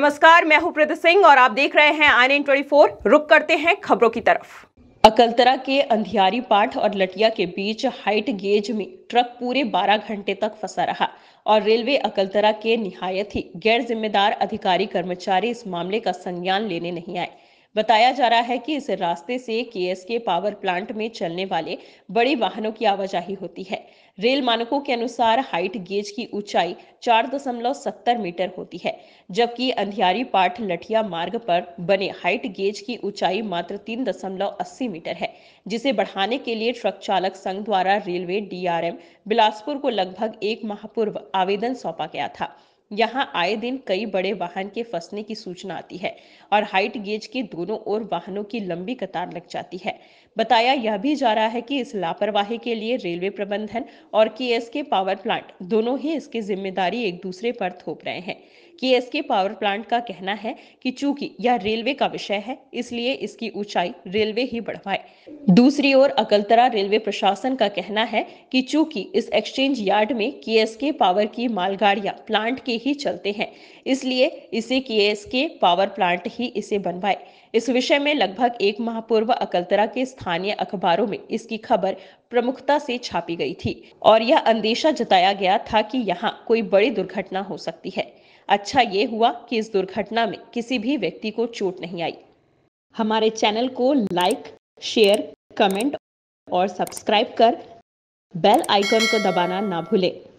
नमस्कार मैं हूं प्रदीप सिंह और आप देख रहे हैं आई एन रुक करते हैं खबरों की तरफ अकलतरा के अंधियारी पाठ और लटिया के बीच हाइट गेज में ट्रक पूरे 12 घंटे तक फंसा रहा और रेलवे अकलतरा के निहायत ही गैर जिम्मेदार अधिकारी कर्मचारी इस मामले का संज्ञान लेने नहीं आए बताया जा रहा है कि इस रास्ते से केएसके पावर प्लांट में चलने वाले बड़े वाहनों की आवाजाही होती है रेल मानकों के अनुसार हाइट गेज की ऊंचाई 4.70 मीटर होती है जबकि अंधियारी पाठ लठिया मार्ग पर बने हाइट गेज की ऊंचाई मात्र 3.80 मीटर है जिसे बढ़ाने के लिए ट्रक चालक संघ द्वारा रेलवे डीआरएम बिलासपुर को लगभग एक माह पूर्व आवेदन सौंपा गया था यहां आए दिन कई बड़े वाहन के फंसने की सूचना आती है और हाइट गेज के दोनों ओर वाहनों की लंबी कतार लग जाती है बताया यह भी जा रहा है कि इस लापरवाही के लिए रेलवे प्रबंधन और के पावर प्लांट दोनों ही इसकी जिम्मेदारी एक दूसरे पर थोप रहे हैं के पावर प्लांट का कहना है कि चूंकि यह रेलवे का विषय है इसलिए इसकी ऊंचाई रेलवे ही बढ़वाए दूसरी ओर अकलतरा रेलवे प्रशासन का कहना है कि चूंकि इस एक्सचेंज यार्ड में के पावर की मालगाड़ियां प्लांट के ही चलते हैं इसलिए इसे किए के पावर प्लांट ही इसे बनवाए इस विषय में लगभग एक माह पूर्व अकलतरा के स्थानीय अखबारों में इसकी खबर प्रमुखता से छापी गई थी और यह अंदेशा जताया गया था कि यहाँ कोई बड़ी दुर्घटना हो सकती है अच्छा ये हुआ कि इस दुर्घटना में किसी भी व्यक्ति को चोट नहीं आई हमारे चैनल को लाइक शेयर कमेंट और सब्सक्राइब कर बेल आइकन को दबाना ना भूलें